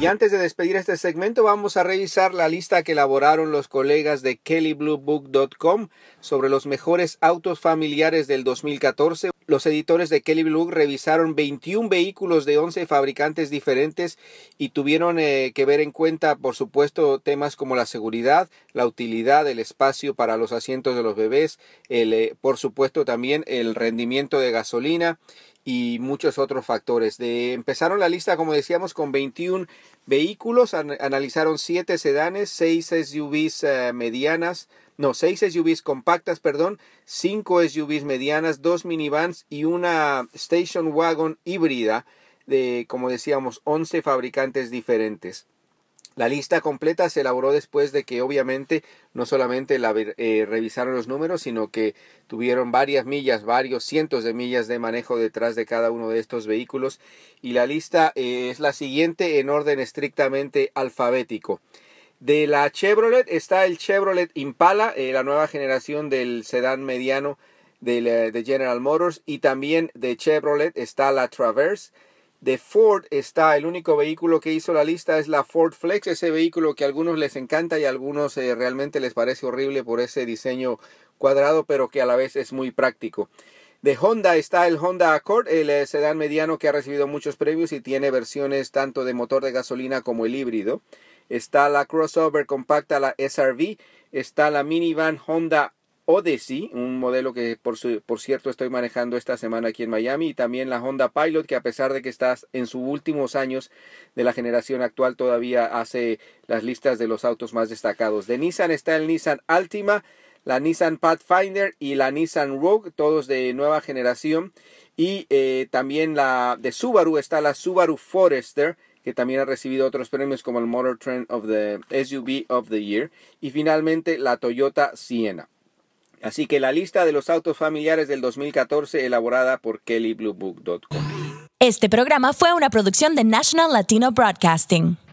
Y antes de despedir este segmento, vamos a revisar la lista que elaboraron los colegas de kellybluebook.com sobre los mejores autos familiares del 2014. Los editores de Kelly Blue revisaron 21 vehículos de 11 fabricantes diferentes y tuvieron eh, que ver en cuenta, por supuesto, temas como la seguridad, la utilidad, el espacio para los asientos de los bebés, eh, por supuesto también el rendimiento de gasolina y muchos otros factores. De, empezaron la lista, como decíamos, con 21 vehículos, analizaron 7 sedanes, 6 SUVs eh, medianas, no, 6 SUVs compactas, perdón, 5 SUVs medianas, 2 minivans y una station wagon híbrida de, como decíamos, 11 fabricantes diferentes. La lista completa se elaboró después de que obviamente no solamente eh, revisaron los números, sino que tuvieron varias millas, varios cientos de millas de manejo detrás de cada uno de estos vehículos. Y la lista eh, es la siguiente en orden estrictamente alfabético. De la Chevrolet está el Chevrolet Impala, eh, la nueva generación del sedán mediano de, de General Motors. Y también de Chevrolet está la Traverse de Ford está, el único vehículo que hizo la lista es la Ford Flex, ese vehículo que a algunos les encanta y a algunos eh, realmente les parece horrible por ese diseño cuadrado, pero que a la vez es muy práctico. De Honda está el Honda Accord, el eh, sedán mediano que ha recibido muchos premios y tiene versiones tanto de motor de gasolina como el híbrido. Está la crossover compacta, la SRV. Está la minivan Honda Odyssey, un modelo que por, cierto estoy manejando esta semana aquí en Miami, y también la Honda Pilot, que a pesar de que está en sus últimos años de la generación actual, todavía hace las listas de los autos más destacados. De Nissan está el Nissan Altima, la Nissan Pathfinder y la Nissan Rogue, todos de nueva generación. Y eh, también la de Subaru está la Subaru Forester, que también ha recibido otros premios como el Motor Trend of the SUV of the Year. Y finalmente la Toyota Sienna. Así que la lista de los autos familiares del 2014 elaborada por kellybluebook.com. Este programa fue una producción de National Latino Broadcasting.